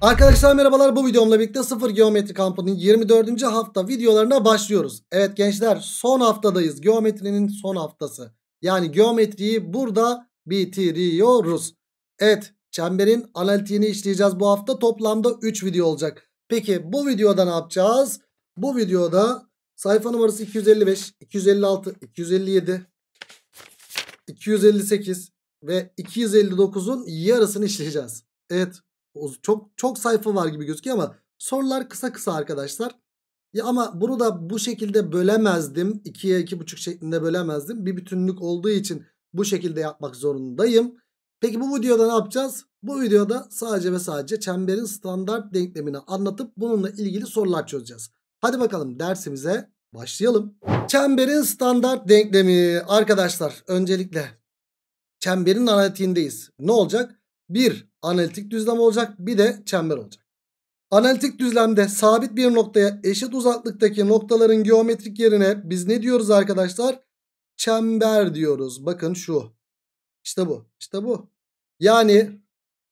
Arkadaşlar merhabalar bu videomla birlikte sıfır geometri kampının 24. hafta videolarına başlıyoruz. Evet gençler son haftadayız. Geometrinin son haftası. Yani geometriyi burada bitiriyoruz. Evet çemberin analitiğini işleyeceğiz bu hafta. Toplamda 3 video olacak. Peki bu videoda ne yapacağız? Bu videoda sayfa numarası 255, 256, 257, 258 ve 259'un yarısını işleyeceğiz. Evet çok çok sayfa var gibi gözüküyor ama sorular kısa kısa arkadaşlar. Ya ama bunu da bu şekilde bölemezdim. 2'ye 2,5 şeklinde bölemezdim. Bir bütünlük olduğu için bu şekilde yapmak zorundayım. Peki bu videoda ne yapacağız? Bu videoda sadece ve sadece çemberin standart denklemini anlatıp bununla ilgili sorular çözeceğiz. Hadi bakalım dersimize başlayalım. Çemberin standart denklemi arkadaşlar öncelikle çemberin analitiğindeyiz. Ne olacak? 1 analitik düzlem olacak bir de çember olacak. Analitik düzlemde sabit bir noktaya eşit uzaklıktaki noktaların geometrik yerine biz ne diyoruz arkadaşlar? Çember diyoruz. Bakın şu. İşte bu. İşte bu. Yani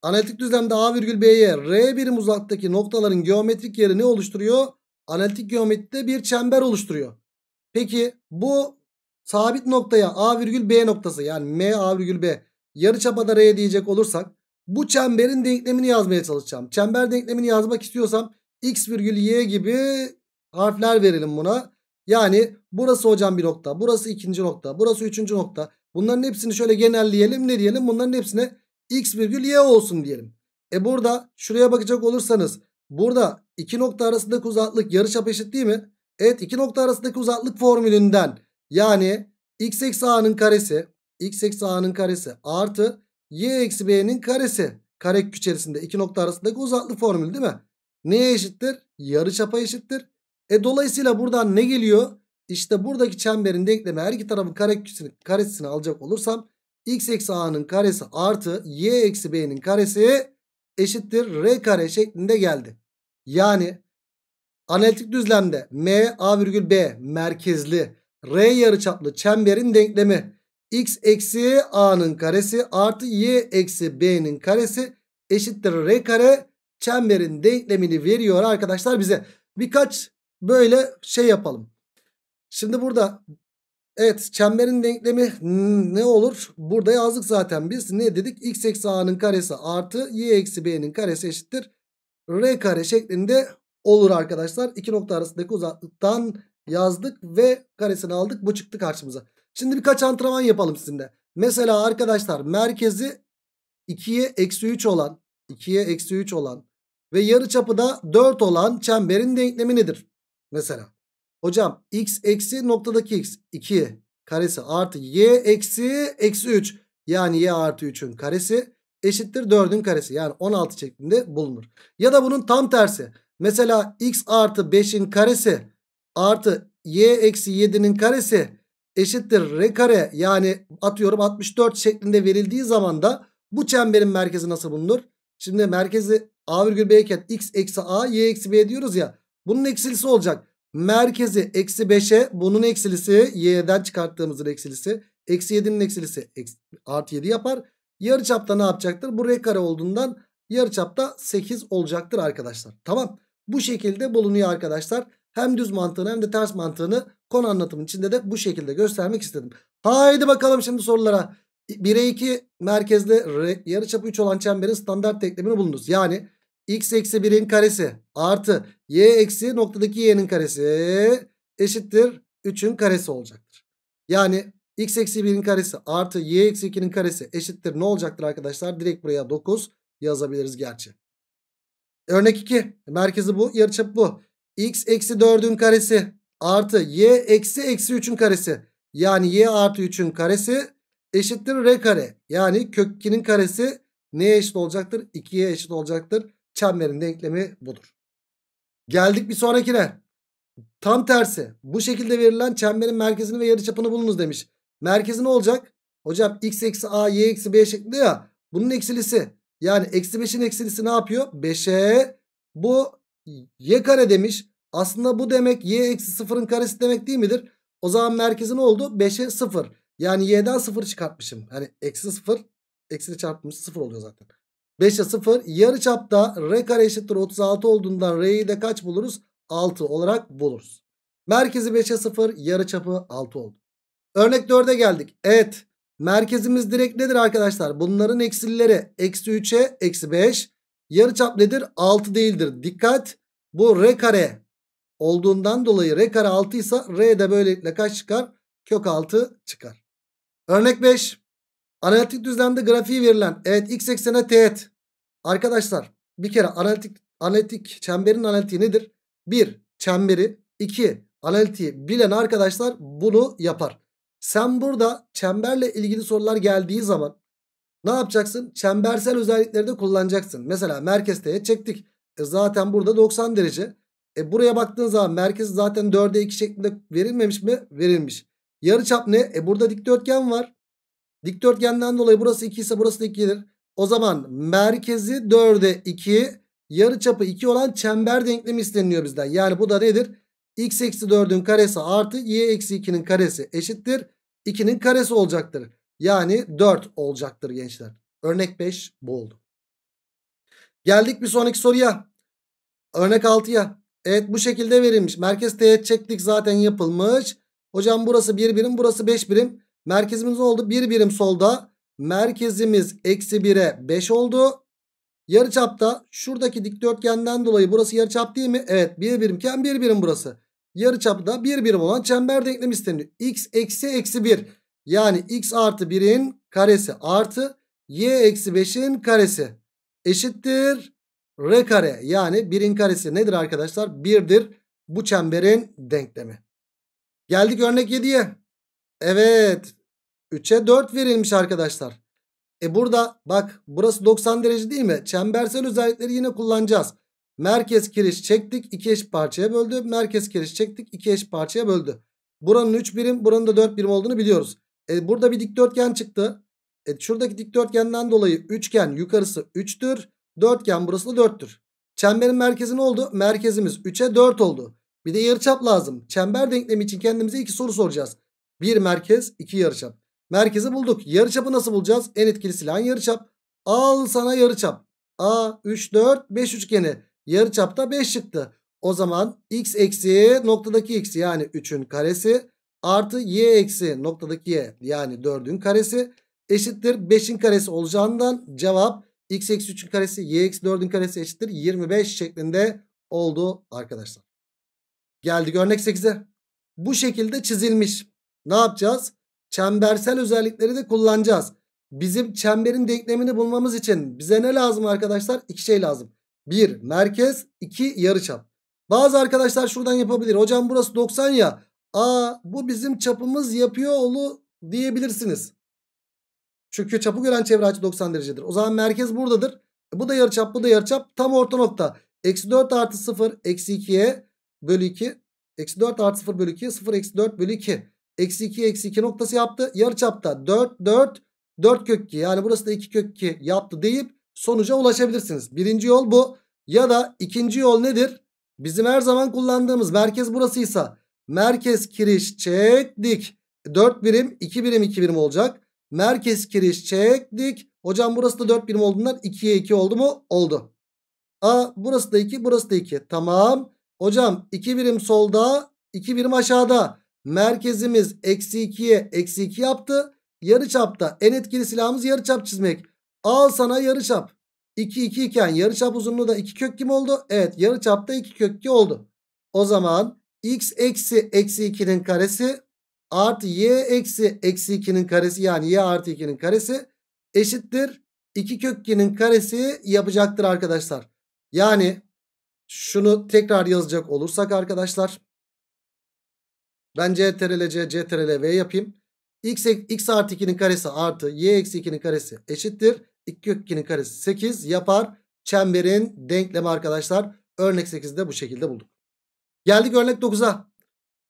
analitik düzlemde A virgül B'ye R birim uzaklıktaki noktaların geometrik yeri ne oluşturuyor? Analitik geometride bir çember oluşturuyor. Peki bu sabit noktaya A virgül B noktası yani M A virgül B yarıçapa da R diyecek olursak bu çemberin denklemini yazmaya çalışacağım. Çember denklemini yazmak istiyorsam x virgül y gibi harfler verelim buna. Yani burası hocam bir nokta, burası ikinci nokta, burası üçüncü nokta. Bunların hepsini şöyle genelleyelim. Ne diyelim? Bunların hepsine x virgül y olsun diyelim. E burada şuraya bakacak olursanız burada iki nokta arasındaki uzaklık yarıçap eşit değil mi? Evet iki nokta arasındaki uzaklık formülünden yani x eksi a'nın karesi x eksi a'nın karesi artı y eksi b'nin karesi. Karekök içerisinde iki nokta arasındaki uzaklık formülü değil mi? Neye eşittir? Yarı çapa eşittir. E dolayısıyla buradan ne geliyor? İşte buradaki çemberin denklemi her iki tarafın kareküsünü, karesini alacak olursam x eksi a'nın karesi artı y eksi b'nin karesi eşittir r kare şeklinde geldi. Yani analitik düzlemde m a virgül b merkezli r yarıçaplı çemberin denklemi x eksi a'nın karesi artı y eksi b'nin karesi eşittir r kare çemberin denklemini veriyor arkadaşlar bize. Birkaç böyle şey yapalım. Şimdi burada evet çemberin denklemi ne olur? Burada yazdık zaten biz ne dedik? x eksi a'nın karesi artı y eksi b'nin karesi eşittir r kare şeklinde olur arkadaşlar. İki nokta arasındaki uzaklıktan yazdık ve karesini aldık. Bu çıktı karşımıza. Şimdi birkaç antrenman yapalım sizinle. Mesela arkadaşlar merkezi 2'ye eksi 3 olan 2'ye eksi 3 olan ve yarıçapı da 4 olan çemberin denklemi nedir? Mesela hocam x eksi noktadaki x 2 karesi artı y eksi eksi 3 yani y artı 3'ün karesi eşittir 4'ün karesi yani 16 şeklinde bulunur. Ya da bunun tam tersi mesela x artı 5'in karesi artı y eksi 7'nin karesi eşittir r kare yani atıyorum 64 şeklinde verildiği zaman da bu çemberin merkezi nasıl bulunur? Şimdi merkezi a virgül b iken x eksi a y eksi b diyoruz ya bunun eksilisi olacak. Merkezi eksi 5'e bunun eksilisi y'den çıkarttığımızın eksilisi. Eksi 7'nin eksilisi eksi, artı 7 yapar. Yarıçapta ne yapacaktır? Bu r kare olduğundan yarıçapta 8 olacaktır arkadaşlar. Tamam. Bu şekilde bulunuyor arkadaşlar. Hem düz mantığını hem de ters mantığını Konu anlatımın içinde de bu şekilde göstermek istedim. Haydi bakalım şimdi sorulara. 1'e 2 merkezde yarıçapı 3 olan çemberin standart denklemini bulunuz. Yani x eksi 1'in karesi artı y eksi noktadaki y'nin karesi eşittir 3'ün karesi olacaktır. Yani x eksi 1'in karesi artı y eksi 2'nin karesi eşittir ne olacaktır arkadaşlar? Direkt buraya 9 yazabiliriz gerçi. Örnek 2 merkezi bu yarıçapı bu. x eksi 4'ün karesi artı y eksi eksi 3'ün karesi. Yani y artı 3'ün karesi eşittir r kare. Yani kök 2'nin karesi neye eşit olacaktır? 2'ye eşit olacaktır. Çemberin denklemi budur. Geldik bir sonrakine. Tam tersi. Bu şekilde verilen çemberin merkezini ve yarıçapını bulunuz demiş. Merkezi ne olacak? Hocam x eksi a y eksi b şeklinde ya. Bunun eksilisi. Yani eksi 5'in eksilisi ne yapıyor? 5'e bu y kare demiş. Aslında bu demek y eksi 0'ın karesi demek değil midir? O zaman merkezi ne oldu? 5'e 0. Yani y'den 0 çıkartmışım. Hani eksi 0 eksili çarpımı 0 oluyor zaten. 5'e 0 yarı çapta r kare eşittir 36 olduğundan r'yi de kaç buluruz? 6 olarak buluruz. Merkezi 5'e 0 yarı çapı 6 oldu. Örnek 4'e geldik. Evet merkezimiz direkt nedir arkadaşlar? Bunların eksilleri eksi 3'e eksi 5. Yarı çap nedir? 6 değildir. Dikkat bu r kare olduğundan dolayı r kare 6 ise r de böylelikle kaç çıkar? Kök 6 çıkar. Örnek 5. Analitik düzlemde grafiği verilen evet x eksene teğet. Arkadaşlar bir kere analitik analitik çemberin analitiği nedir? 1. Çemberi 2. Analitiği bilen arkadaşlar bunu yapar. Sen burada çemberle ilgili sorular geldiği zaman ne yapacaksın? Çembersel özellikleri de kullanacaksın. Mesela merkez teğet çektik. E zaten burada 90 derece. E buraya baktığın zaman merkez zaten 4'e 2 şeklinde verilmemiş mi? Verilmiş. Yarıçap ne? E burada dikdörtgen var. Dikdörtgenden dolayı burası 2 ise burası da 2'dir. O zaman merkezi 4'e 2 yarıçapı 2 olan çember denklemi isteniyor bizden. Yani bu da nedir? x eksi 4'ün karesi artı y eksi 2'nin karesi eşittir. 2'nin karesi olacaktır. Yani 4 olacaktır gençler. Örnek 5 bu oldu. Geldik bir sonraki soruya. Örnek 6'ya. Evet bu şekilde verilmiş. Merkez teğet çektik zaten yapılmış. Hocam burası 1 bir birim burası 5 birim. Merkezimiz oldu? 1 bir birim solda. Merkezimiz eksi 1'e 5 oldu. Yarıçapta şuradaki dikdörtgenden dolayı burası yarıçap değil mi? Evet 1 bir birimken 1 bir birim burası. Yarıçapı da 1 bir birim olan çember denklemi isteniyor. x eksi eksi 1. Yani x artı 1'in karesi artı y eksi 5'in karesi eşittir R kare yani 1'in karesi nedir arkadaşlar? 1'dir bu çemberin denklemi. Geldik örnek 7'ye. Evet 3'e 4 verilmiş arkadaşlar. E burada bak burası 90 derece değil mi? Çembersel özellikleri yine kullanacağız. Merkez kiriş çektik 2 eş parçaya böldü. Merkez kiriş çektik 2 eş parçaya böldü. Buranın 3 birim buranın da 4 birim olduğunu biliyoruz. E burada bir dikdörtgen çıktı. E şuradaki dikdörtgenden dolayı üçgen yukarısı 3'tür. Dörtgen burası da 4'tür. Çemberin merkezi ne oldu? Merkezimiz 3'e 4 oldu. Bir de yarıçap lazım. Çember denklemi için kendimize iki soru soracağız. Bir merkez, iki yarıçap. Merkezi bulduk. Yarıçapı nasıl bulacağız? En etkili silahın yarıçap. Al sana yarıçap. A 3 4 5 üçgeni. Yarıçap da 5 çıktı. O zaman x eksi noktadaki x yani 3'ün karesi artı y eksi noktadaki y yani 4'ün karesi eşittir 5'in karesi olacağından cevap x eksi 3'ün karesi y eksi 4'ün karesi eşittir 25 şeklinde oldu arkadaşlar. Geldik örnek 8'e. Bu şekilde çizilmiş. Ne yapacağız? Çembersel özellikleri de kullanacağız. Bizim çemberin denklemini bulmamız için bize ne lazım arkadaşlar? İki şey lazım. Bir merkez, iki yarıçap. Bazı arkadaşlar şuradan yapabilir. Hocam burası 90 ya. Aa bu bizim çapımız yapıyor olu diyebilirsiniz. Çünkü çapı gören çevre açı 90 derecedir. O zaman merkez buradadır. E, bu da yarıçap bu da yarıçap. Tam orta nokta. Eksi 4 artı 0 eksi 2'ye bölü 2. Eksi 4 artı 0 bölü 2. 0 eksi 4 bölü 2. Eksi 2 eksi 2 noktası yaptı. Yarıçapta 4 4 4 kök 2 yani burası da 2 kök 2 yaptı deyip sonuca ulaşabilirsiniz. Birinci yol bu. Ya da ikinci yol nedir? Bizim her zaman kullandığımız merkez burasıysa merkez kiriş çektik. 4 e, birim 2 birim 2 birim olacak. Merkez kiriş çektik. Hocam burası da 4 birim olduğundan 2'ye 2 oldu mu? Oldu. A burası da 2 burası da 2. Tamam. Hocam 2 birim solda 2 birim aşağıda. Merkezimiz eksi 2'ye eksi 2 yaptı. Yarı çapta en etkili silahımız yarı çap çizmek. Al sana yarı çap. 2 2 iken yarı çap uzunluğu da 2 kök kim oldu? Evet yarı çapta 2 kök 2 oldu. O zaman x eksi eksi 2'nin karesi artı y eksi eksi 2'nin karesi yani y artı 2'nin karesi eşittir. 2 kök 2'nin karesi yapacaktır arkadaşlar. Yani şunu tekrar yazacak olursak arkadaşlar. Ben c CTRL C CTRL V yapayım. X, x artı 2'nin karesi artı y eksi 2'nin karesi eşittir. 2 kök 2'nin karesi 8 yapar. Çemberin denklemi arkadaşlar. Örnek 8'de bu şekilde bulduk. Geldik örnek 9'a.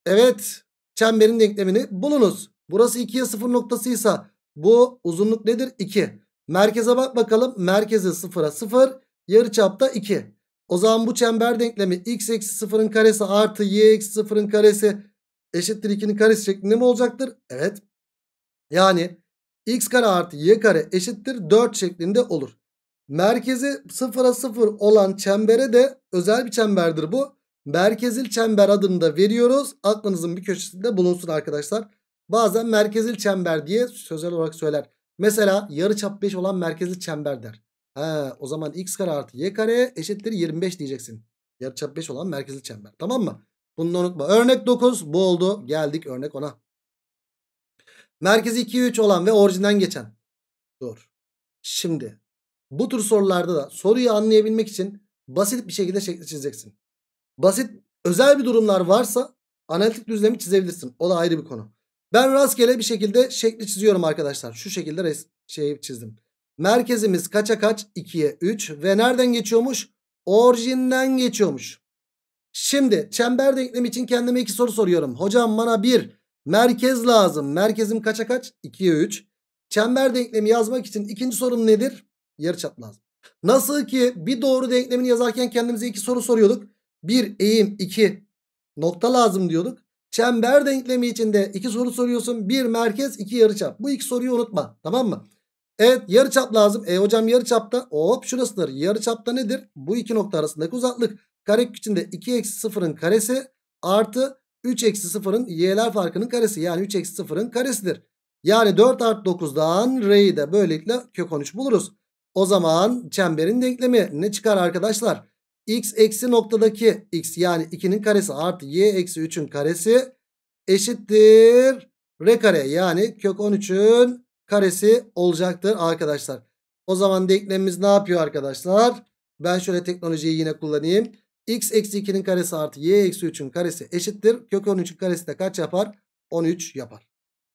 Evet Çemberin denklemini bulunuz. Burası 2'ye 0 noktasıysa bu uzunluk nedir? 2. Merkeze bak bakalım. Merkezi 0'a 0. Yarıçapta 2. O zaman bu çember denklemi x eksi 0'ın karesi artı y eksi 0'ın karesi eşittir 2'nin karesi şeklinde mi olacaktır? Evet. Yani x kare artı y kare eşittir 4 şeklinde olur. Merkezi 0'a 0 olan çembere de özel bir çemberdir bu merkezil çember adını da veriyoruz. Aklınızın bir köşesinde bulunsun arkadaşlar. Bazen merkezil çember diye sözel olarak söyler. Mesela yarı çap 5 olan merkezil çember der. He, o zaman x kare artı y kare eşittir 25 diyeceksin. yarı çap 5 olan merkezil çember. Tamam mı? Bunu unutma. Örnek 9 bu oldu. Geldik örnek 10'a. Merkezi 2 3 olan ve orijinden geçen. Dur. Şimdi bu tür sorularda da soruyu anlayabilmek için basit bir şekilde şekli çizeceksin. Basit özel bir durumlar varsa analitik düzlemi çizebilirsin. O da ayrı bir konu. Ben rastgele bir şekilde şekli çiziyorum arkadaşlar. Şu şekilde res şey çizdim. Merkezimiz kaça kaç? 2'ye 3 ve nereden geçiyormuş? Orijinden geçiyormuş. Şimdi çember denklemi için kendime iki soru soruyorum. Hocam bana bir merkez lazım. Merkezim kaça kaç? 2'ye 3. Çember denklemi yazmak için ikinci sorum nedir? Yarıçap lazım. Nasıl ki bir doğru denklemini yazarken kendimize iki soru soruyorduk bir eğim iki nokta lazım diyorduk. Çember denklemi içinde iki soru soruyorsun. Bir merkez iki yarıçap. Bu iki soruyu unutma tamam mı? Evet yarıçap lazım. E hocam yarıçapta hop şurasıdır. Yarıçapta nedir? Bu iki nokta arasındaki uzaklık. Kare içinde 2 eksi sıfırın karesi artı 3 eksi sıfırın y'ler farkının karesi. Yani 3 eksi sıfırın karesidir. Yani 4 artı 9'dan r'yi de böylelikle kök 13 buluruz. O zaman çemberin denklemi ne çıkar arkadaşlar? x eksi noktadaki x yani 2'nin karesi artı y eksi 3'ün karesi eşittir r kare yani kök 13'ün karesi olacaktır arkadaşlar. O zaman denklemimiz ne yapıyor arkadaşlar? Ben şöyle teknolojiyi yine kullanayım. x eksi 2'nin karesi artı y eksi 3'ün karesi eşittir. Kök 13'ün karesi de kaç yapar? 13 yapar.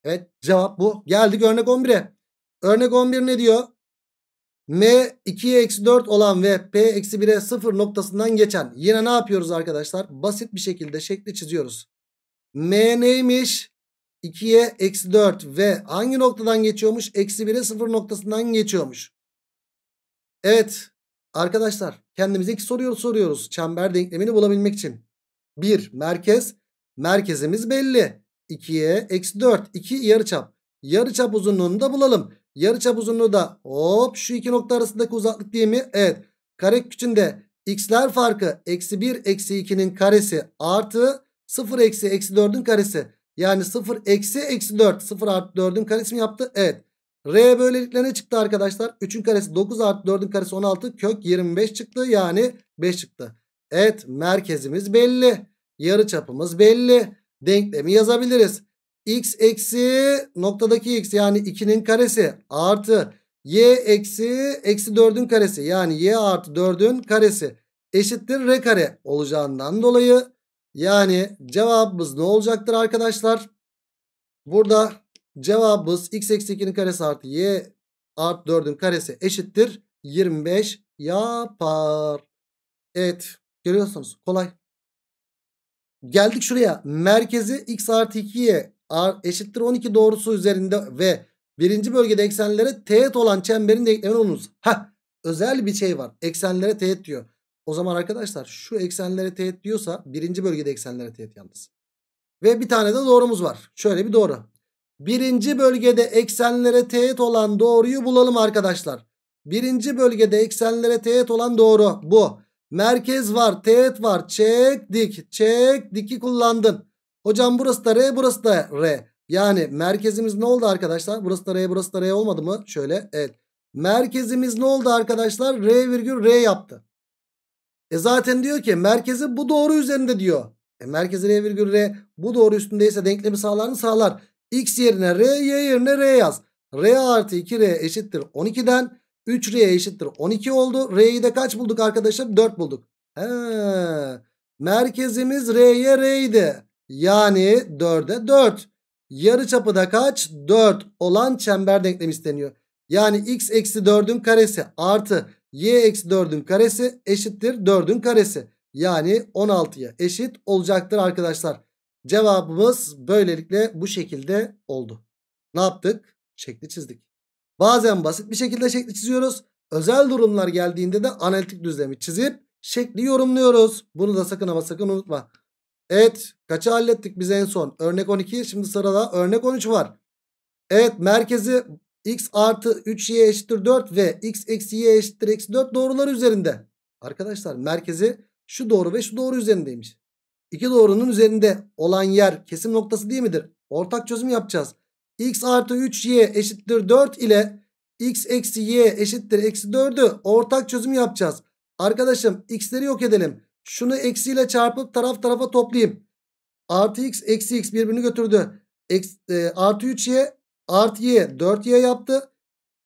Evet cevap bu. Geldik örnek 11'e. Örnek 11 ne diyor? M 2'ye eksi 4 olan ve P eksi 1'e 0 noktasından geçen. Yine ne yapıyoruz arkadaşlar? Basit bir şekilde şekli çiziyoruz. M neymiş? 2'ye eksi 4 ve hangi noktadan geçiyormuş? Eksi 1'e 0 noktasından geçiyormuş. Evet arkadaşlar kendimize iki soruyoruz soruyoruz. Çember denklemini bulabilmek için. 1 merkez. Merkezimiz belli. 2'ye eksi 4. 2 yarıçap. Yarıçap uzunluğunu da bulalım. Yarı çap uzunluğu da hop şu iki nokta arasındaki uzaklık değil mi? Evet. Kare küçüğünde x'ler farkı eksi 1 eksi 2'nin karesi artı 0 eksi eksi 4'ün karesi. Yani 0 eksi eksi 4 0 artı 4'ün karesi mi yaptı? Evet. R böylelikle ne çıktı arkadaşlar? 3'ün karesi 9 artı 4'ün karesi 16 kök 25 çıktı. Yani 5 çıktı. Evet merkezimiz belli. Yarı çapımız belli. Denklemi yazabiliriz x eksi noktadaki x yani 2'nin karesi artı y eksi eksi 4'ün karesi yani y artı 4'ün karesi eşittir r kare olacağından dolayı yani cevabımız ne olacaktır arkadaşlar? Burada cevabımız x eksi 2'nin karesi artı y artı 4'ün karesi eşittir 25 yapar. Evet görüyorsunuz kolay. Geldik şuraya merkezi x artı 2'ye A eşittir 12 doğrusu üzerinde ve birinci bölgede eksenlere teğet olan çemberin denklemini bulunuz. Ha özel bir şey var. Eksenlere teğet diyor. O zaman arkadaşlar şu eksenlere teğet diyorsa birinci bölgede eksenlere teğet yalnız. Ve bir tane de doğrumuz var. Şöyle bir doğru. Birinci bölgede eksenlere teğet olan doğruyu bulalım arkadaşlar. Birinci bölgede eksenlere teğet olan doğru bu. Merkez var, teğet var. Çek dik, çek diki kullandın. Hocam burası da R burası da R. Yani merkezimiz ne oldu arkadaşlar? Burası da R burası da R olmadı mı? Şöyle evet. Merkezimiz ne oldu arkadaşlar? R virgül R yaptı. E zaten diyor ki merkezi bu doğru üzerinde diyor. E merkezi R virgül R bu doğru üstündeyse denklemi sağlar mı? Sağlar. X yerine R, Y yerine R yaz. R artı 2R eşittir 12'den. 3R eşittir 12 oldu. R'yi de kaç bulduk arkadaşlar? 4 bulduk. He. Merkezimiz R'ye R idi. Yani 4'e 4. Yarı çapı da kaç? 4 olan çember denklemi isteniyor. Yani x eksi 4'ün karesi artı y eksi 4'ün karesi eşittir 4'ün karesi. Yani 16'ya eşit olacaktır arkadaşlar. Cevabımız böylelikle bu şekilde oldu. Ne yaptık? Şekli çizdik. Bazen basit bir şekilde şekli çiziyoruz. Özel durumlar geldiğinde de analitik düzlemi çizip şekli yorumluyoruz. Bunu da sakın ama sakın unutma. Evet kaçı hallettik biz en son? Örnek 12 şimdi sırada örnek 13 var. Evet merkezi x artı 3y eşittir 4 ve x eksi y eşittir eksi 4 doğruları üzerinde. Arkadaşlar merkezi şu doğru ve şu doğru üzerindeymiş. İki doğrunun üzerinde olan yer kesim noktası değil midir? Ortak çözüm yapacağız. x artı 3y eşittir 4 ile x eksi y eşittir eksi 4'ü ortak çözüm yapacağız. Arkadaşım x'leri yok edelim. Şunu eksiyle çarpıp taraf tarafa toplayayım. Artı x eksi x birbirini götürdü. Eks, e, artı 3y artı y 4y yaptı.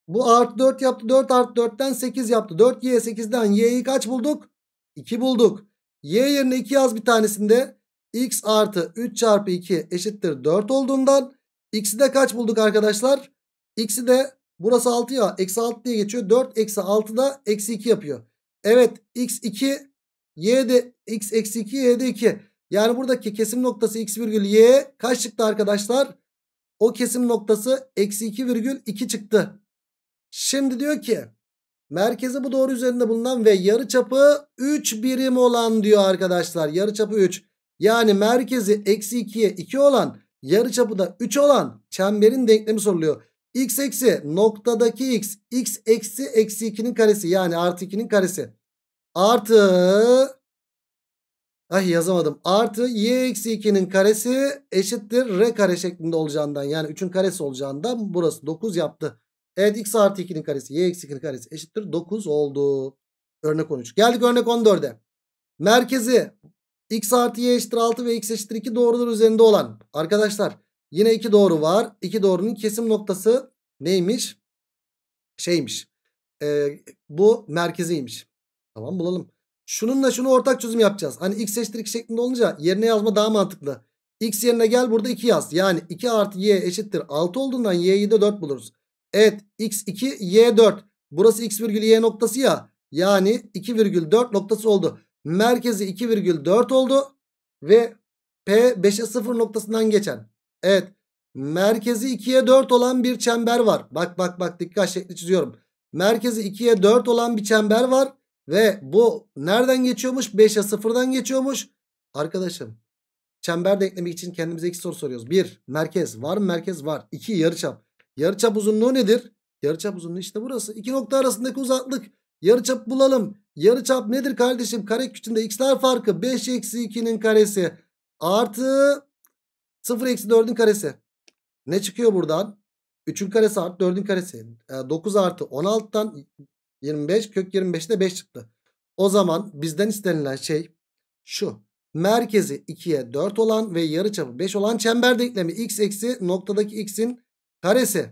Bu artı 4 yaptı. 4 artı 4'ten 8 yaptı. 4y 8'den y'yi kaç bulduk? 2 bulduk. y yerine 2 yaz bir tanesinde. x artı 3 çarpı 2 eşittir 4 olduğundan x'i de kaç bulduk arkadaşlar? x'i de burası 6 ya. Eksi 6 diye geçiyor. 4 eksi 6 da eksi 2 yapıyor. Evet x2 Y de x eksi 2 y de 2. Yani buradaki kesim noktası x virgül y kaç çıktı arkadaşlar? O kesim noktası eksi 2 virgül 2 çıktı. Şimdi diyor ki merkezi bu doğru üzerinde bulunan ve yarı çapı 3 birim olan diyor arkadaşlar. Yarı çapı 3. Yani merkezi eksi 2'ye 2 olan yarı çapı da 3 olan çemberin denklemi soruluyor. x eksi noktadaki x x eksi eksi 2'nin karesi yani artı 2'nin karesi artı ah yazamadım artı y eksi 2'nin karesi eşittir r kare şeklinde olacağından yani 3'ün karesi olacağından burası 9 yaptı. Evet x artı 2'nin karesi y eksi 2'nin karesi eşittir 9 oldu. Örnek 13. Geldik örnek 14'e. Merkezi x artı y eşittir 6 ve x eşittir 2 doğrular üzerinde olan. Arkadaşlar yine 2 doğru var. 2 doğrunun kesim noktası neymiş? Şeymiş. E, bu merkeziymiş. Tamam bulalım. Şununla şunu ortak çözüm yapacağız. Hani x eşittir 2 şeklinde olunca yerine yazma daha mantıklı. X yerine gel burada 2 yaz. Yani 2 artı y eşittir 6 olduğundan y'yi de 4 buluruz. Evet x2 y4. Burası x virgül y noktası ya. Yani 2 virgül 4 noktası oldu. Merkezi 2 virgül 4 oldu. Ve P 5'e 0 noktasından geçen. Evet. Merkezi 2'ye 4 olan bir çember var. Bak bak bak dikkat şekli çiziyorum. Merkezi 2'ye 4 olan bir çember var. Ve bu nereden geçiyormuş? ya 0'dan geçiyormuş. Arkadaşım çember denklemek için kendimize iki soru soruyoruz. 1. Merkez. Var mı merkez? Var. 2. Yarıçap. Yarıçap uzunluğu nedir? Yarıçap uzunluğu işte burası. İki nokta arasındaki uzaklık. Yarıçap bulalım. Yarıçap nedir kardeşim? Kare küçüğünde x'ler farkı 5 eksi 2'nin karesi artı 0 eksi 4'ün karesi. Ne çıkıyor buradan? 3'ün karesi artı 4'ün karesi. 9 ee, artı 16'dan 25 kök 25'de 5 çıktı. O zaman bizden istenilen şey şu. Merkezi 2'ye 4 olan ve yarıçapı 5 olan çember denklemi x eksi noktadaki x'in karesi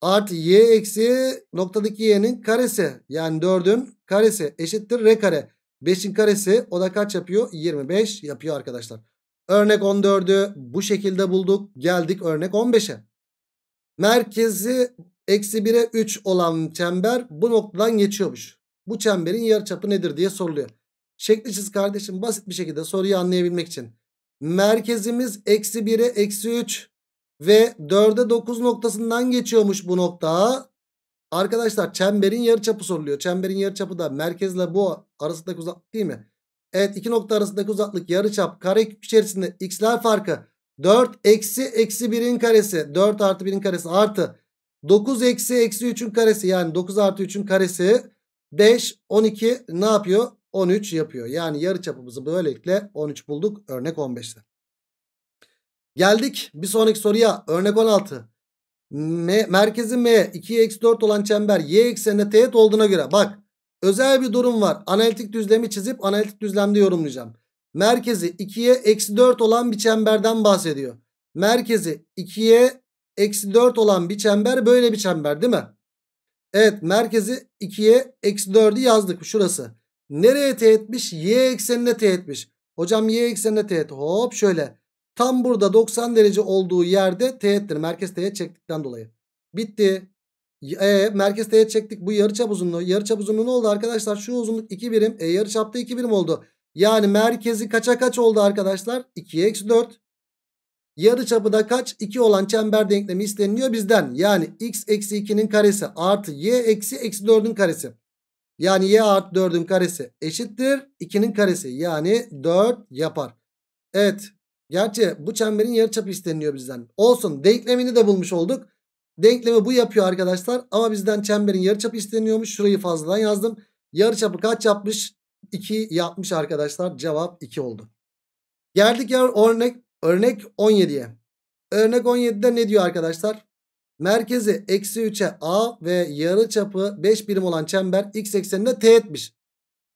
artı y eksi noktadaki y'nin karesi yani 4'ün karesi eşittir r kare. 5'in karesi o da kaç yapıyor? 25 yapıyor arkadaşlar. Örnek 14'ü bu şekilde bulduk. Geldik örnek 15'e. Merkezi Eksi 1'e 3 olan çember bu noktadan geçiyormuş. Bu çemberin yarıçapı nedir diye soruluyor. Şekli çiz kardeşim basit bir şekilde soruyu anlayabilmek için. Merkezimiz eksi 1'e eksi 3 ve 4'e 9 noktasından geçiyormuş bu nokta. Arkadaşlar çemberin yarıçapı soruluyor. Çemberin yarıçapı da merkezle bu arasındaki uzaklık değil mi? Evet iki nokta arasındaki uzaklık yarıçap kare içerisinde x'ler farkı 4 eksi eksi 1'in karesi 4 artı 1'in karesi artı 9 eksi eksi 3'ün karesi yani 9 artı 3'ün karesi 5 12 ne yapıyor? 13 yapıyor. Yani yarı çapımızı böylelikle 13 bulduk. Örnek 15'te. Geldik bir sonraki soruya. Örnek 16. M, merkezin M 2'ye eksi 4 olan çember y eksenine teğet olduğuna göre bak özel bir durum var. Analitik düzlemi çizip analitik düzlemde yorumlayacağım. Merkezi 2'ye eksi 4 olan bir çemberden bahsediyor. Merkezi 2'ye eksi 4 olan bir çember böyle bir çember değil mi? Evet merkezi 2'ye eksi 4'ü yazdık şurası. Nereye teğetmiş? Y eksenine teğetmiş. Hocam y eksenine teğet. Hop şöyle. Tam burada 90 derece olduğu yerde teğettir. Merkez teğet çektikten dolayı. Bitti. E, merkez teğet çektik. Bu yarıçap uzunluğu. Yarıçap uzunluğu ne oldu arkadaşlar? Şu uzunluk 2 birim. E yarıçapta 2 birim oldu. Yani merkezi kaça kaç oldu arkadaşlar? 2'ye eksi 4. Yarı çapı da kaç? 2 olan çember denklemi isteniliyor bizden. Yani x eksi 2'nin karesi artı y eksi eksi 4'ün karesi. Yani y artı 4'ün karesi eşittir. 2'nin karesi yani 4 yapar. Evet. Gerçi bu çemberin yarıçapı isteniliyor bizden. Olsun denklemini de bulmuş olduk. Denklemi bu yapıyor arkadaşlar. Ama bizden çemberin yarıçapı isteniyormuş. Şurayı fazladan yazdım. Yarıçapı kaç yapmış? 2 yapmış arkadaşlar. Cevap 2 oldu. Geldik ya örnek Örnek 17'ye. Örnek 17'de ne diyor arkadaşlar? Merkezi eksi 3'e A ve yarı çapı 5 birim olan çember x ekseninde T etmiş.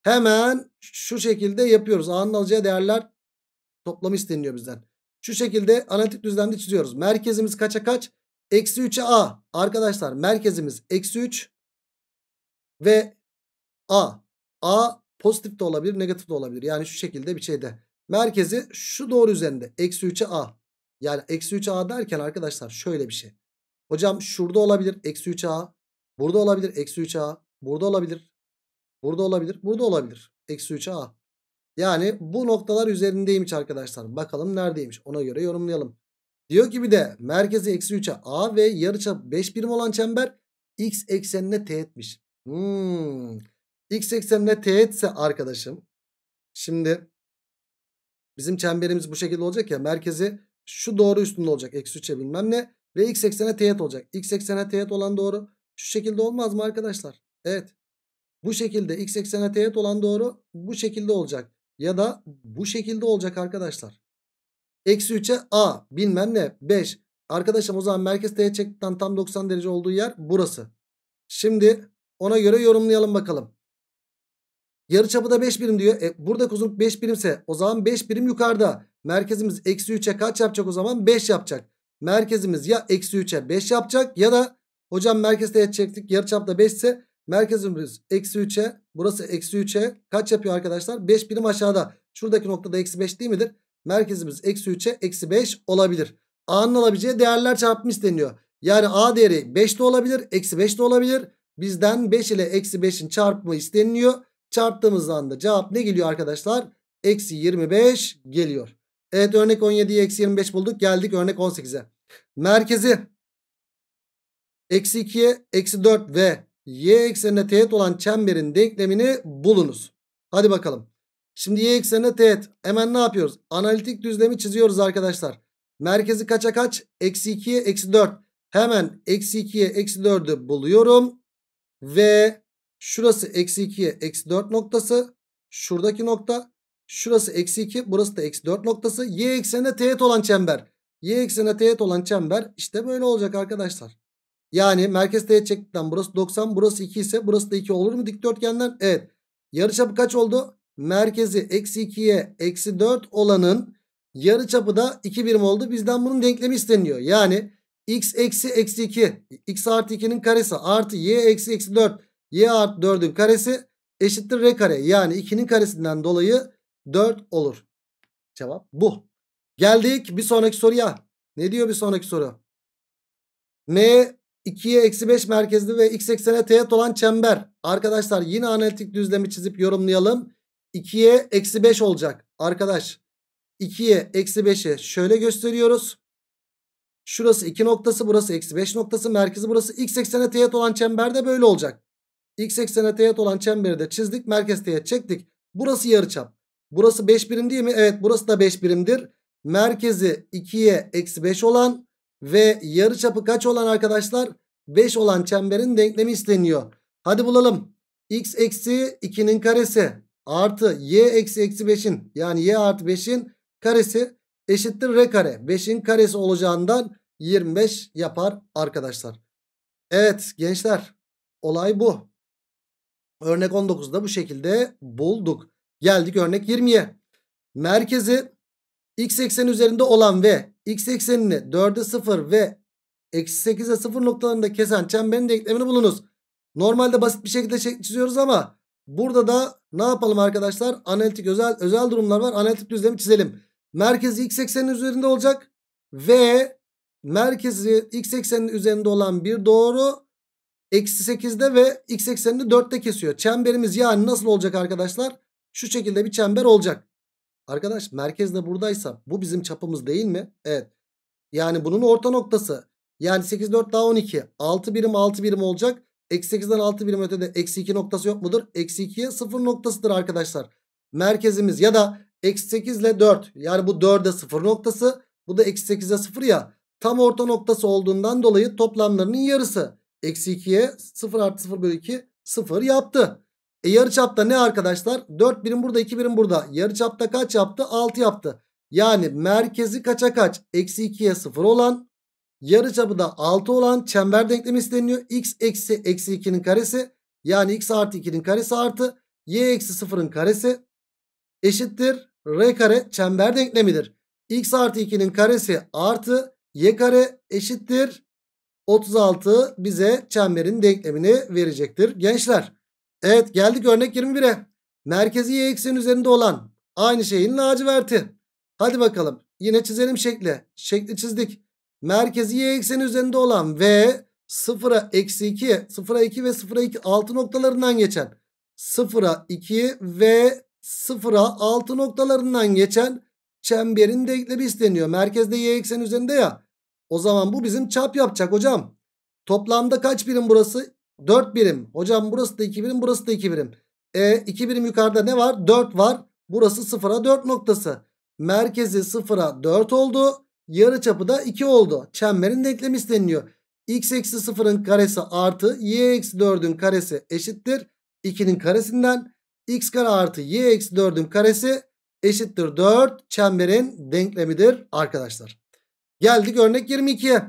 Hemen şu şekilde yapıyoruz. A'nın alacağı değerler toplamı isteniyor bizden. Şu şekilde analitik düzlemde çiziyoruz. Merkezimiz kaça kaç? Eksi 3'e A. Arkadaşlar merkezimiz eksi 3 ve A. A pozitif de olabilir negatif de olabilir. Yani şu şekilde bir şeyde. Merkezi şu doğru üzerinde. Eksi 3'e A. Yani eksi 3A derken arkadaşlar şöyle bir şey. Hocam şurada olabilir eksi 3A. Burada olabilir eksi 3A. Burada olabilir. Burada olabilir. Burada olabilir. Eksi 3A. Yani bu noktalar üzerindeymiş arkadaşlar. Bakalım neredeymiş. Ona göre yorumlayalım. Diyor ki bir de merkezi eksi 3'e A ve yarıçap 5 birim olan çember X eksenine teğetmiş. Hmm. X eksenine teğetse arkadaşım. Şimdi Bizim çemberimiz bu şekilde olacak ya. Merkezi şu doğru üstünde olacak. Eksi 3'e bilmem ne. Ve x eksene teğet olacak. X eksene teğet olan doğru. Şu şekilde olmaz mı arkadaşlar? Evet. Bu şekilde x eksene teğet olan doğru bu şekilde olacak. Ya da bu şekilde olacak arkadaşlar. Eksi 3'e a bilmem ne 5. Arkadaşım o zaman merkez teğet çektikten tam 90 derece olduğu yer burası. Şimdi ona göre yorumlayalım bakalım. Yarıçapı da 5 birim diyor. E, buradaki uzunluk 5 birimse o zaman 5 birim yukarıda. Merkezimiz eksi 3'e kaç yapacak o zaman? 5 yapacak. Merkezimiz ya eksi 3'e 5 yapacak ya da hocam merkezde teğet çektik. Yarıçap da 5 ise merkezimiz eksi 3'e burası eksi 3'e kaç yapıyor arkadaşlar? 5 birim aşağıda. Şuradaki noktada eksi 5 değil midir? Merkezimiz eksi 3'e eksi 5 olabilir. A'nın alabileceği değerler çarpımı isteniyor. Yani A değeri 5 de olabilir. Eksi 5 de olabilir. Bizden 5 ile eksi 5'in çarpımı isteniliyor. Çarptığımız anda cevap ne geliyor arkadaşlar? Eksi 25 geliyor. Evet örnek 17'yi eksi 25 bulduk. Geldik örnek 18'e. Merkezi eksi 2'ye eksi 4 ve y eksenine teğet olan çemberin denklemini bulunuz. Hadi bakalım. Şimdi y eksenine teğet. Hemen ne yapıyoruz? Analitik düzlemi çiziyoruz arkadaşlar. Merkezi kaça kaç? Eksi 2'ye eksi 4. Hemen eksi 2'ye eksi 4'ü buluyorum. Ve Şurası eksi 2'ye eksi 4 noktası. Şuradaki nokta. Şurası eksi 2. Burası da eksi 4 noktası. Y eksenine teğet olan çember. Y eksenine teğet olan çember işte böyle olacak arkadaşlar. Yani merkez teğet çektikten burası 90 burası 2 ise burası da 2 olur mu dikdörtgenden? Evet. Yarıçapı kaç oldu? Merkezi eksi 2'ye eksi 4 olanın yarı çapı da 2 birim oldu. Bizden bunun denklemi isteniyor. Yani x eksi eksi 2 x artı 2'nin karesi artı y eksi eksi 4 Y artı 4'ün karesi eşittir R kare. Yani 2'nin karesinden dolayı 4 olur. Cevap bu. Geldik bir sonraki soruya. Ne diyor bir sonraki soru? N 2'ye eksi 5 merkezli ve x eksene teğet olan çember. Arkadaşlar yine analitik düzlemi çizip yorumlayalım. 2'ye eksi 5 olacak. Arkadaş 2'ye eksi 5'i şöyle gösteriyoruz. Şurası 2 noktası burası eksi 5 noktası merkezi burası x eksene teğet olan çember de böyle olacak. X eksene teğet olan çemberi de çizdik. Merkez teğet çektik. Burası yarıçap. Burası 5 birim değil mi? Evet burası da 5 birimdir. Merkezi 2'ye eksi 5 olan ve yarıçapı kaç olan arkadaşlar? 5 olan çemberin denklemi isteniyor. Hadi bulalım. X eksi 2'nin karesi artı y eksi eksi 5'in yani y artı 5'in karesi eşittir r kare. 5'in karesi olacağından 25 yapar arkadaşlar. Evet gençler olay bu. Örnek 19'da bu şekilde bulduk. Geldik örnek 20'ye. Merkezi x ekseni üzerinde olan ve x eksenini 4'e 0 ve eksi 8'e 0 noktalarında kesen çemberin denklemini bulunuz. Normalde basit bir şekilde çiziyoruz ama burada da ne yapalım arkadaşlar? Analitik özel özel durumlar var. Analitik düzlemi çizelim. Merkezi x eksenin üzerinde olacak ve merkezi x eksenin üzerinde olan bir doğru Eksi 8'de ve x eksenini 4'te kesiyor. Çemberimiz yani nasıl olacak arkadaşlar? Şu şekilde bir çember olacak. Arkadaş merkez de buradaysa bu bizim çapımız değil mi? Evet. Yani bunun orta noktası. Yani 8 4 daha 12. 6 birim 6 birim olacak. Eksi 8'den 6 birim ötede eksi 2 noktası yok mudur? Eksi 2'ye 0 noktasıdır arkadaşlar. Merkezimiz ya da eksi 8 ile 4. Yani bu 4'e 0 noktası. Bu da eksi 8'e 0 ya. Tam orta noktası olduğundan dolayı toplamlarının yarısı. Eksi 2'ye 0 artı 0 bölü 2 0 yaptı. E yarıçapta ne arkadaşlar? 4 birim burada 2 birim burada. yarı çapta kaç yaptı? 6 yaptı. Yani merkezi kaça kaç? Eksi 2'ye 0 olan yarı çapı da 6 olan çember denklemi isteniyor. X eksi eksi 2'nin karesi yani x artı 2'nin karesi artı y eksi 0'ın karesi eşittir. R kare çember denklemidir. x artı 2'nin karesi artı y kare eşittir 36 bize çemberin denklemini verecektir. Gençler evet geldik örnek 21'e. Merkezi y ekseni üzerinde olan aynı şeyin laciverti. Hadi bakalım yine çizelim şekli. Şekli çizdik. Merkezi y ekseni üzerinde olan ve 0'a eksi 2, 0'a 2 ve 0'a 2 6 noktalarından geçen 0'a 2 ve 0'a 6 noktalarından geçen çemberin denklemi isteniyor. Merkezde y ekseni üzerinde ya. O zaman bu bizim çap yapacak hocam. Toplamda kaç birim burası? 4 birim. Hocam burası da 2 birim burası da 2 birim. E 2 birim yukarıda ne var? 4 var. Burası 0'a 4 noktası. Merkezi 0'a 4 oldu. Yarı çapı da 2 oldu. Çemberin denklemi isteniliyor. x eksi 0'ın karesi artı y eksi 4'ün karesi eşittir. 2'nin karesinden x kare artı y eksi 4'ün karesi eşittir 4 çemberin denklemidir arkadaşlar. Geldik örnek 22'ye.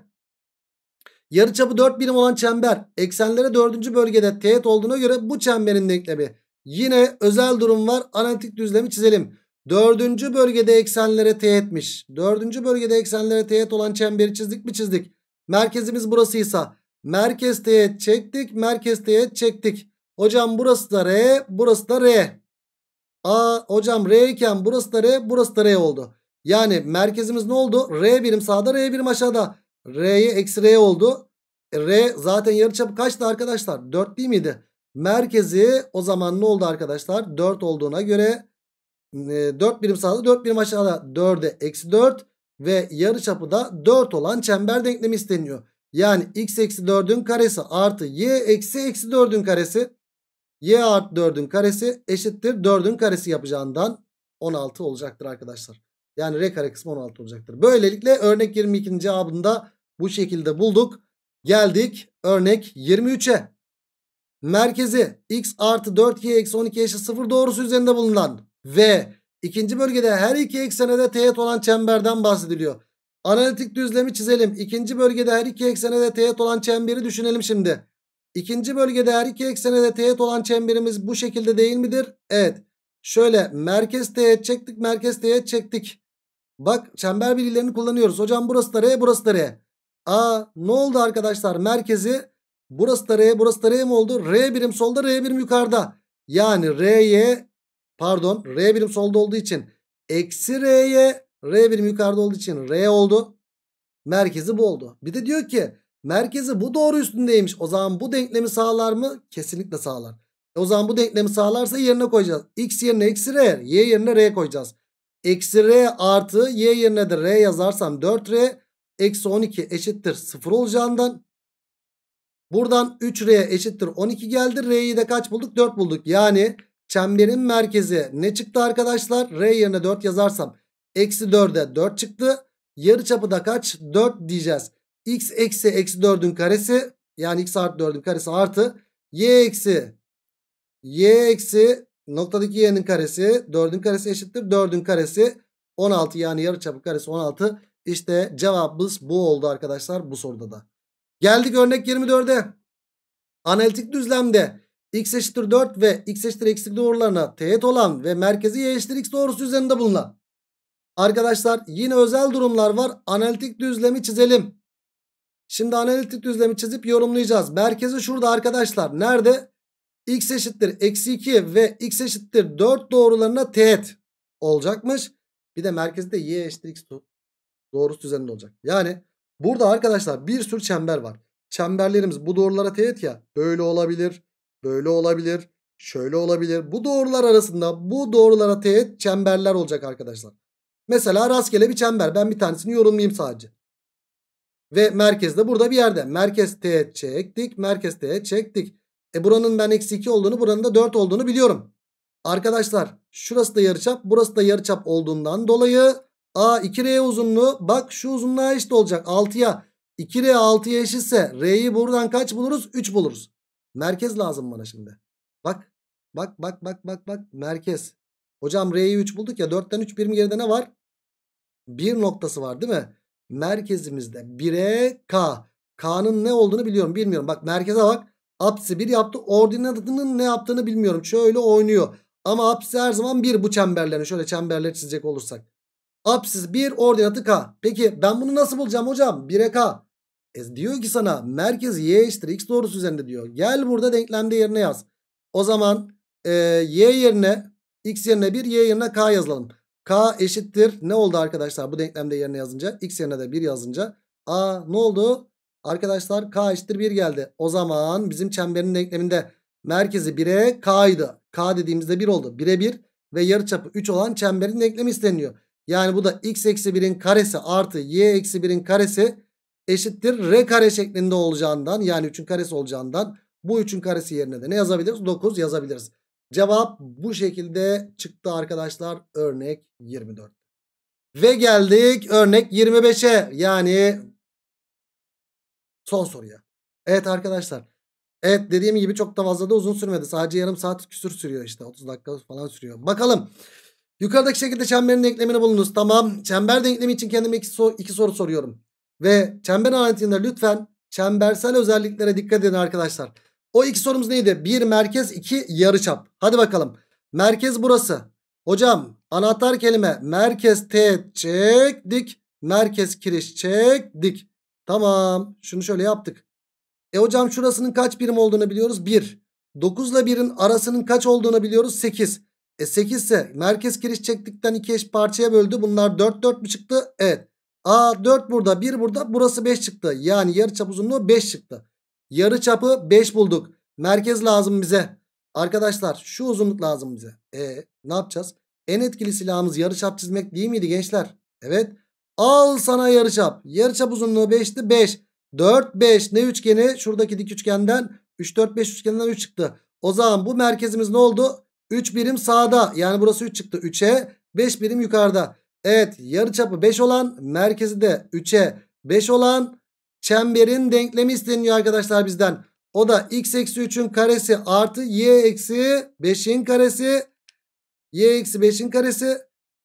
Yarıçapı 4 birim olan çember eksenlere 4. bölgede teğet olduğuna göre bu çemberin denklemi. Yine özel durum var. Analitik düzlemi çizelim. 4. bölgede eksenlere teğetmiş. 4. bölgede eksenlere teğet olan çemberi çizdik mi çizdik. Merkezimiz burasıysa merkez teğet çektik. Merkez teğet çektik. Hocam burası da R, burası da R. Aa, hocam R iken burası da R, burası da R oldu. Yani merkezimiz ne oldu? R birim sağda R birim aşağıda. R'ye eksi R oldu. E, R zaten yarıçapı kaçtı arkadaşlar? 4 değil miydi? Merkezi o zaman ne oldu arkadaşlar? 4 olduğuna göre 4 e, birim sağda 4 birim aşağıda 4'e eksi 4 ve yarı çapı da 4 olan çember denklemi isteniyor. Yani x eksi 4'ün karesi artı y eksi eksi 4'ün karesi y artı 4'ün karesi eşittir 4'ün karesi yapacağından 16 olacaktır arkadaşlar. Yani R kare kısmı 16 olacaktır. Böylelikle örnek 22'nin cevabını da bu şekilde bulduk. Geldik örnek 23'e. Merkezi x artı 4y eksi 12 eşit 0 doğrusu üzerinde bulunan ve ikinci bölgede her iki eksene de teğet olan çemberden bahsediliyor. Analitik düzlemi çizelim. İkinci bölgede her iki eksene de teğet olan çemberi düşünelim şimdi. İkinci bölgede her iki eksene de teğet olan çemberimiz bu şekilde değil midir? Evet. Şöyle merkez teğet çektik merkez teğet çektik. Bak çember bilgilerini kullanıyoruz. Hocam burası da R burası da R. Aa ne oldu arkadaşlar merkezi burası da R burası da R mi oldu? R birim solda R birim yukarıda. Yani R'ye pardon R birim solda olduğu için eksi R'ye R birim yukarıda olduğu için R oldu. Merkezi bu oldu. Bir de diyor ki merkezi bu doğru üstündeymiş. O zaman bu denklemi sağlar mı? Kesinlikle sağlar. E o zaman bu denklemi sağlarsa yerine koyacağız. X yerine eksi R, Y yerine R koyacağız. Eksi R artı Y yerine de R yazarsam 4R eksi 12 eşittir 0 olacağından. Buradan 3R eşittir 12 geldi. R'yi de kaç bulduk? 4 bulduk. Yani çemberin merkezi ne çıktı arkadaşlar? R yerine 4 yazarsam eksi 4'e 4 çıktı. Yarıçapı da kaç? 4 diyeceğiz. X eksi eksi 4'ün karesi yani x artı 4'ün karesi artı y eksi y eksi Noktadaki y'nin karesi 4'ün karesi eşittir. 4'ün karesi 16 yani yarı çapı karesi 16. İşte cevabımız bu oldu arkadaşlar bu soruda da. Geldik örnek 24'e. Analitik düzlemde x eşittir 4 ve x eşittir eksik doğrularına teğet olan ve merkezi y eşittir x doğrusu üzerinde bulunan. Arkadaşlar yine özel durumlar var. Analitik düzlemi çizelim. Şimdi analitik düzlemi çizip yorumlayacağız. Merkezi şurada arkadaşlar. Nerede? x eşittir eksi 2 ve x eşittir 4 doğrularına teğet olacakmış. Bir de merkezde y eşittir x doğrusu üzerinde olacak. Yani burada arkadaşlar bir sürü çember var. Çemberlerimiz bu doğrulara teğet ya. Böyle olabilir, böyle olabilir, şöyle olabilir. Bu doğrular arasında bu doğrulara teğet çemberler olacak arkadaşlar. Mesela rastgele bir çember. Ben bir tanesini yorumlayayım sadece. Ve merkezde burada bir yerde. Merkez teğet çektik. Merkez teğet çektik. E buranın ben eksi 2 olduğunu buranın da 4 olduğunu biliyorum. Arkadaşlar şurası da yarıçap burası da yarıçap olduğundan dolayı A 2R uzunluğu bak şu uzunluğa eşit olacak 6'ya. 2R 6'ya eşitse R'yi buradan kaç buluruz? 3 buluruz. Merkez lazım bana şimdi. Bak bak bak bak bak bak merkez. Hocam R'yi 3 bulduk ya 4'ten 3 birim geride ne var? Bir noktası var değil mi? Merkezimizde 1'e K. K'nın ne olduğunu biliyorum bilmiyorum. Bak merkeze bak. Apsi 1 yaptı. Ordinatının ne yaptığını bilmiyorum. Şöyle oynuyor. Ama apsi her zaman 1 bu çemberlerin. Şöyle çemberler çizecek olursak. Apsis 1 ordinatı k. Peki ben bunu nasıl bulacağım hocam? 1'e k. E diyor ki sana merkez y eşittir x doğrusu üzerinde diyor. Gel burada denklemde yerine yaz. O zaman e, y yerine x yerine 1 y yerine k yazalım. K eşittir ne oldu arkadaşlar bu denklemde yerine yazınca? X yerine de 1 yazınca. A ne oldu? Arkadaşlar k eşittir 1 geldi. O zaman bizim çemberin denkleminde merkezi 1'e k'ydı. K dediğimizde 1 oldu. 1'e 1 ve yarıçapı 3 olan çemberin denklemi isteniyor. Yani bu da x eksi 1'in karesi artı y eksi 1'in karesi eşittir r kare şeklinde olacağından yani 3'ün karesi olacağından bu 3'ün karesi yerine de ne yazabiliriz? 9 yazabiliriz. Cevap bu şekilde çıktı arkadaşlar. Örnek 24. Ve geldik örnek 25'e. Yani Son soruya. Evet arkadaşlar. Evet dediğim gibi çok da fazla da uzun sürmedi. Sadece yarım saat küsür sürüyor işte. 30 dakika falan sürüyor. Bakalım. Yukarıdaki şekilde çemberin denklemini bulunuz. Tamam. Çember denklemi için kendime iki, sor iki soru soruyorum. Ve çember analitiğinde lütfen çembersel özelliklere dikkat edin arkadaşlar. O iki sorumuz neydi? Bir merkez, iki yarıçap. Hadi bakalım. Merkez burası. Hocam anahtar kelime merkez T çektik. Merkez kiriş çektik. Tamam. Şunu şöyle yaptık. E hocam şurasının kaç birim olduğunu biliyoruz? 1. 9 ile 1'in arasının kaç olduğunu biliyoruz? 8. E 8 ise merkez kiriş çektikten 2 eş parçaya böldü. Bunlar 4 4 mü çıktı? Evet. A 4 burada 1 burada burası 5 çıktı. Yani yarı çap uzunluğu 5 çıktı. Yarı çapı 5 bulduk. Merkez lazım bize. Arkadaşlar şu uzunluk lazım bize. E ne yapacağız? En etkili silahımız yarı çap çizmek değil miydi gençler? Evet. Al sana yarıçap. Yarıçap uzunluğu 5'ti. 5. 4 5 ne üçgeni? Şuradaki dik üçgenden 3 4 5 üçgeninden 3 çıktı. O zaman bu merkezimiz ne oldu? 3 birim sağda. Yani burası 3 çıktı. 3'e 5 birim yukarıda. Evet yarıçapı 5 olan merkezi de 3'e 5 olan çemberin denklemi isteniyor arkadaşlar bizden. O da x eksi 3'ün karesi artı y eksi 5'in karesi y eksi 5'in karesi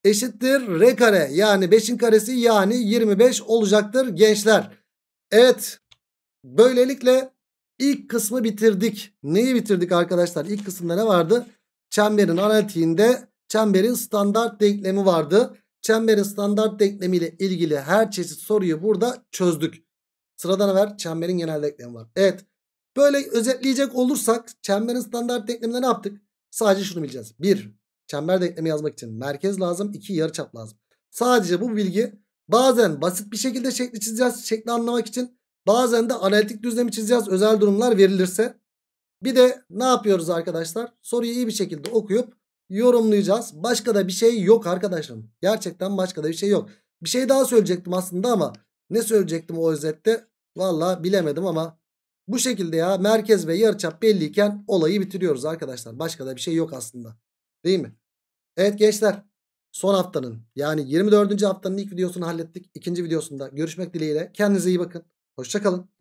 eşittir r kare yani 5'in karesi yani 25 olacaktır gençler. Evet böylelikle ilk kısmı bitirdik. Neyi bitirdik arkadaşlar? İlk kısımda ne vardı? Çemberin analitiğinde çemberin standart denklemi vardı. Çemberin standart denklemi ile ilgili her çeşit soruyu burada çözdük. Sırada ne Çemberin genel denklemi var. Evet. Böyle özetleyecek olursak çemberin standart denkleminde ne yaptık? Sadece şunu bileceğiz. 1. Çember denklemi yazmak için merkez lazım. 2 çap lazım. Sadece bu bilgi bazen basit bir şekilde şekli çizeceğiz. Şekli anlamak için. Bazen de analitik düzlemi çizeceğiz. Özel durumlar verilirse. Bir de ne yapıyoruz arkadaşlar? Soruyu iyi bir şekilde okuyup yorumlayacağız. Başka da bir şey yok arkadaşlarım. Gerçekten başka da bir şey yok. Bir şey daha söyleyecektim aslında ama ne söyleyecektim o özette? Valla bilemedim ama bu şekilde ya merkez ve yarıçap belliyken olayı bitiriyoruz arkadaşlar. Başka da bir şey yok aslında. Değil mi? Evet gençler son haftanın yani 24. haftanın ilk videosunu hallettik. İkinci videosunda görüşmek dileğiyle. Kendinize iyi bakın. Hoşçakalın.